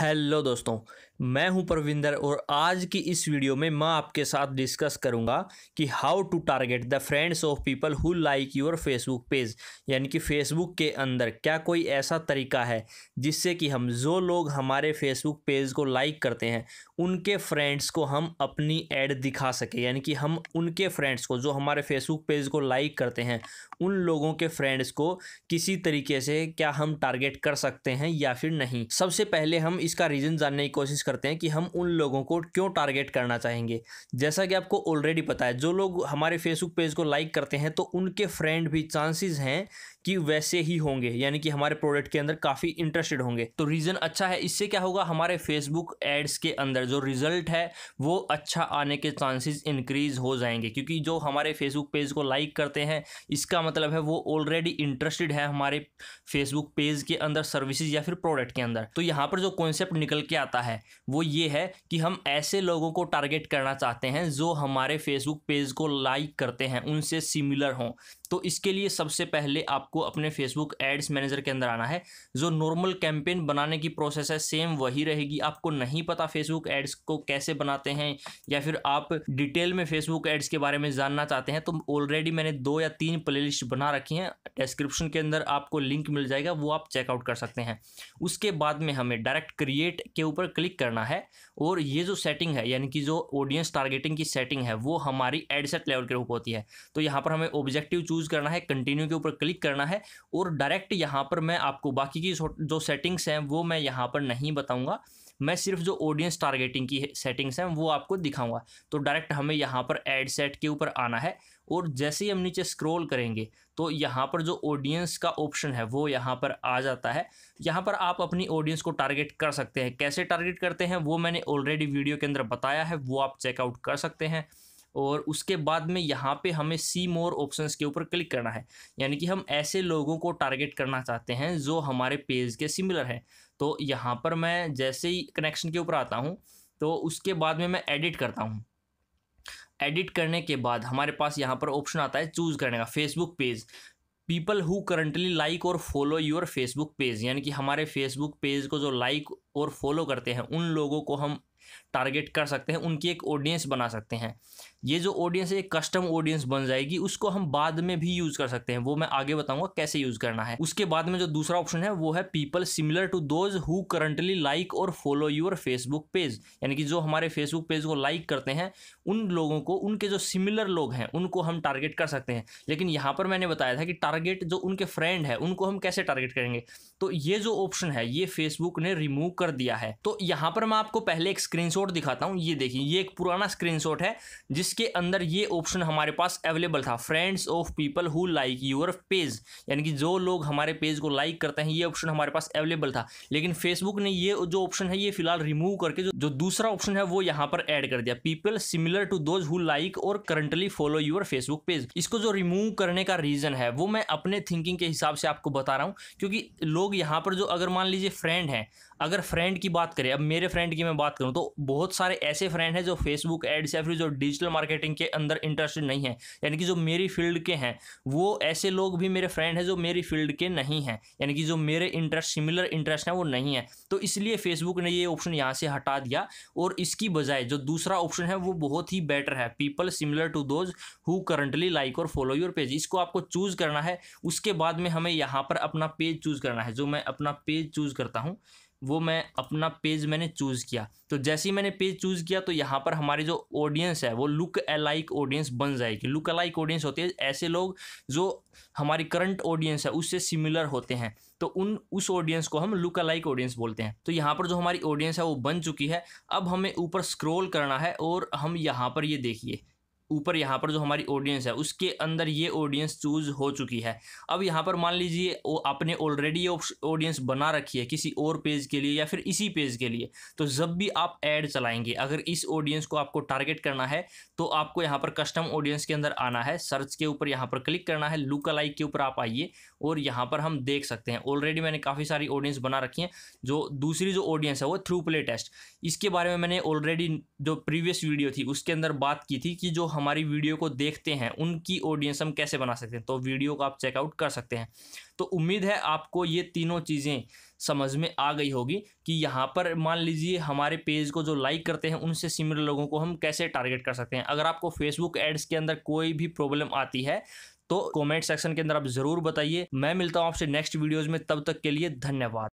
hello दोस्तों मैं हूं परविंदर और आज की इस वीडियो में मैं आपके साथ डिस्कस करूंगा कि how to target the friends of people who like your Facebook page यानी कि फेसबुक के अंदर क्या कोई ऐसा तरीका है जिससे कि हम जो लोग हमारे फेसबुक पेज को लाइक करते हैं उनके फ्रेंड्स को हम अपनी एड दिखा सकें यानी कि हम उनके फ्रेंड्स को जो हमारे फेसबुक पेज को लाइक करते हैं उन लोगों के फ्रेंड्स को किसी तरीके से क्या हम टारगेट कर सकते हैं या फिर नहीं सबसे पहले हम इसका रीज़न जानने की कोशिश करते हैं कि हम उन लोगों को क्यों टारगेट करना चाहेंगे जैसा कि आपको ऑलरेडी पता है जो लोग हमारे फेसबुक पेज को लाइक करते हैं तो उनके फ्रेंड भी चांसेस हैं कि वैसे ही होंगे यानी कि हमारे प्रोडक्ट के अंदर काफ़ी इंटरेस्टेड होंगे तो रीज़न अच्छा है इससे क्या होगा हमारे फेसबुक एड्स के अंदर जो रिज़ल्ट है वो अच्छा आने के चांसेस इंक्रीज़ हो जाएंगे क्योंकि जो हमारे फेसबुक पेज को लाइक करते हैं इसका मतलब है वो ऑलरेडी इंटरेस्टेड है हमारे फेसबुक पेज के अंदर सर्विसेज या फिर प्रोडक्ट के अंदर तो यहाँ पर जो कौन कॉन्सेप्ट निकल के आता है वो ये है कि हम ऐसे लोगों को टारगेट करना चाहते हैं जो हमारे फेसबुक पेज को लाइक करते हैं उनसे सिमिलर हों तो इसके लिए सबसे पहले आपको अपने फेसबुक एड्स मैनेजर के अंदर आना है जो नॉर्मल कैंपेन बनाने की प्रोसेस है सेम वही रहेगी आपको नहीं पता फेसबुक एड्स को कैसे बनाते हैं या फिर आप डिटेल में फेसबुक एड्स के बारे में जानना चाहते हैं तो ऑलरेडी मैंने दो या तीन प्ले बना रखी हैं डिस्क्रिप्शन के अंदर आपको लिंक मिल जाएगा वो आप चेकआउट कर सकते हैं उसके बाद में हमें डायरेक्ट क्रिएट के ऊपर क्लिक करना है और ये जो सेटिंग है यानी कि जो ऑडियंस टारगेटिंग की सेटिंग है वो हमारी एडसेट लेवल के ऊपर होती है तो यहाँ पर हमें ऑब्जेक्टिव चूज़ करना है कंटिन्यू के ऊपर क्लिक करना है और डायरेक्ट यहाँ पर मैं आपको बाकी की जो सेटिंग्स हैं वो मैं यहाँ पर नहीं बताऊँगा मैं सिर्फ जो ऑडियंस टारगेटिंग की सेटिंग्स हैं वो आपको दिखाऊंगा तो डायरेक्ट हमें यहाँ पर एड सेट के ऊपर आना है और जैसे ही हम नीचे स्क्रॉल करेंगे तो यहाँ पर जो ऑडियंस का ऑप्शन है वो यहाँ पर आ जाता है यहाँ पर आप अपनी ऑडियंस को टारगेट कर सकते हैं कैसे टारगेट करते हैं वो मैंने ऑलरेडी वीडियो के अंदर बताया है वो आप चेकआउट कर सकते हैं और उसके बाद में यहाँ पे हमें सी मोर ऑप्शंस के ऊपर क्लिक करना है यानी कि हम ऐसे लोगों को टारगेट करना चाहते हैं जो हमारे पेज के सिमिलर हैं तो यहाँ पर मैं जैसे ही कनेक्शन के ऊपर आता हूँ तो उसके बाद में मैं एडिट करता हूँ एडिट करने के बाद हमारे पास यहाँ पर ऑप्शन आता है चूज़ करने का Facebook page people who currently like और फॉलो योर फेसबुक पेज यानी कि हमारे फेसबुक पेज को जो लाइक और फॉलो करते हैं उन लोगों को हम टारगेट कर सकते हैं उनकी एक ऑडियंस बना सकते हैं ये जो ऑडियंस है एक कस्टम ऑडियंस बन जाएगी उसको हम बाद में भी यूज़ कर सकते हैं वो मैं आगे बताऊंगा कैसे यूज़ करना है उसके बाद में जो दूसरा ऑप्शन है वो है people similar to those who currently like और फॉलो यूर फेसबुक पेज यानी कि जो हमारे फेसबुक पेज को लाइक करते हैं उन लोगों को उनके जो सिमिलर लोग हैं उनको हम टारगेट कर सकते हैं लेकिन यहाँ पर मैंने बताया था कि टारगेट जो उनके फ्रेंड है उनको हम कैसे टारगेट करेंगे तो ये जो ऑप्शन है ये फेसबुक ने रिमूव कर दिया है तो यहाँ पर मैं आपको पहले एक स्क्रीनशॉट दिखाता हूँ ये देखिए ये एक पुराना स्क्रीनशॉट है जिसके अंदर ये ऑप्शन हमारे पास अवेलेबल था friends of people who like your page यानी कि जो लोग हमारे पेज को लाइक करते हैं ये ऑप्शन हमारे पास अवेलेबल था लेकिन फेसबुक ने ये जो ऑप्शन है ये फिलहाल रिमूव करके जो, जो दूसरा ऑप्शन है वो यहाँ पर एड कर दिया people similar to those who like और currently follow your Facebook page इसको जो रिमूव करने का रीज़न है वो मैं अपने थिंकिंग के हिसाब से आपको बता रहा हूँ क्योंकि लोग यहाँ पर जो अगर मान लीजिए फ्रेंड हैं अगर फ्रेंड की बात करें अब मेरे फ्रेंड की मैं बात करूँ तो बहुत सारे ऐसे फ्रेंड हैं जो फेसबुक एड्स या फिर जो डिजिटल मार्केटिंग के अंदर इंटरेस्टेड नहीं है यानी कि जो मेरी फील्ड के हैं वो ऐसे लोग भी मेरे फ्रेंड हैं जो मेरी फील्ड के नहीं हैं यानी कि जो मेरे इंटरेस्ट सिमिलर इंटरेस्ट हैं वो नहीं है तो इसलिए फेसबुक ने ये ऑप्शन यहाँ से हटा दिया और इसकी बजाय जो दूसरा ऑप्शन है वो बहुत ही बेटर है people similar to those who currently like और फॉलो योर पेज इसको आपको चूज करना है उसके बाद में हमें यहाँ पर अपना पेज चूज करना है जो मैं अपना पेज चूज करता हूँ वो मैं अपना पेज मैंने चूज़ किया तो जैसे ही मैंने पेज चूज़ किया तो यहाँ पर हमारी जो ऑडियंस है वो लुक अलाइक ऑडियंस बन जाएगी लुक अलाइक ऑडियंस होते हैं ऐसे लोग जो हमारी करंट ऑडियंस है उससे सिमिलर होते हैं तो उन उस ऑडियंस को हम लुक अलाइक ऑडियंस बोलते हैं तो यहाँ पर जो हमारी ऑडियंस है वो बन चुकी है अब हमें ऊपर स्क्रोल करना है और हम यहाँ पर ये देखिए ऊपर यहाँ पर जो हमारी ऑडियंस है उसके अंदर ये ऑडियंस चूज हो चुकी है अब यहाँ पर मान लीजिए वो आपने ऑलरेडी ये ऑडियंस बना रखी है किसी और पेज के लिए या फिर इसी पेज के लिए तो जब भी आप ऐड चलाएंगे अगर इस ऑडियंस को आपको टारगेट करना है तो आपको यहाँ पर कस्टम ऑडियंस के अंदर आना है सर्च के ऊपर यहाँ पर क्लिक करना है लुक अलाइक के ऊपर आप आइए और यहाँ पर हम देख सकते हैं ऑलरेडी मैंने काफ़ी सारी ऑडियंस बना रखी है जो दूसरी जो ऑडियंस है वो थ्रू प्ले टेस्ट इसके बारे में मैंने ऑलरेडी जो प्रीवियस वीडियो थी उसके अंदर बात की थी कि जो हमारी वीडियो को देखते हैं उनकी ऑडियंस हम कैसे बना सकते हैं तो वीडियो को आप चेकआउट कर सकते हैं तो उम्मीद है आपको ये तीनों चीज़ें समझ में आ गई होगी कि यहाँ पर मान लीजिए हमारे पेज को जो लाइक करते हैं उनसे सिमिलर लोगों को हम कैसे टारगेट कर सकते हैं अगर आपको फेसबुक एड्स के अंदर कोई भी प्रॉब्लम आती है तो कमेंट सेक्शन के अंदर आप ज़रूर बताइए मैं मिलता हूँ आपसे नेक्स्ट वीडियोज़ में तब तक के लिए धन्यवाद